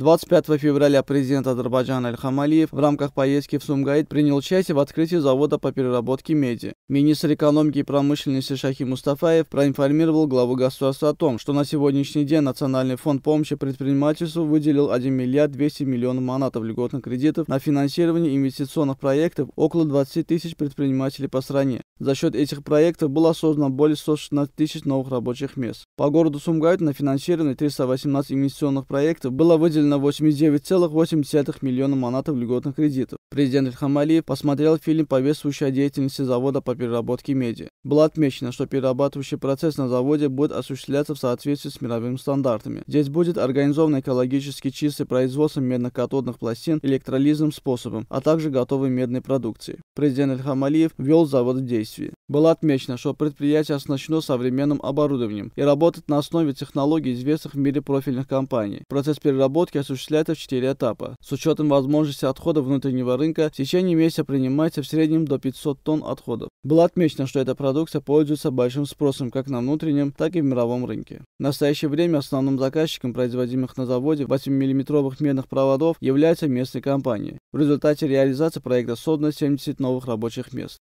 25 февраля президент Азербайджана Альхам Алиев в рамках поездки в Сумгайд принял участие в открытии завода по переработке меди. Министр экономики и промышленности Шахи Мустафаев проинформировал главу государства о том, что на сегодняшний день Национальный фонд помощи предпринимательству выделил 1 миллиард 200 миллионов манатов льготных кредитов на финансирование инвестиционных проектов около 20 тысяч предпринимателей по стране. За счет этих проектов было создано более 116 тысяч новых рабочих мест. По городу Сумгайт на финансирование 318 инвестиционных проектов было выделено 89,8 миллиона манатов льготных кредитов. Президент Ильхам Алиев посмотрел фильм, повествующий о деятельности завода по переработке меди. Было отмечено, что перерабатывающий процесс на заводе будет осуществляться в соответствии с мировыми стандартами. Здесь будет организован экологически чистый производство медно-катодных пластин электролизным способом, а также готовой медной продукции. Президент Ильхам Алиев ввел завод в действие действий. Было отмечено, что предприятие оснащено современным оборудованием и работает на основе технологий, известных в мире профильных компаний. Процесс переработки осуществляется в четыре этапа. С учетом возможности отхода внутреннего рынка, в течение месяца принимается в среднем до 500 тонн отходов. Было отмечено, что эта продукция пользуется большим спросом как на внутреннем, так и в мировом рынке. В настоящее время основным заказчиком производимых на заводе 8 миллиметровых медных проводов является местные компании. В результате реализации проекта создано 70 новых рабочих мест.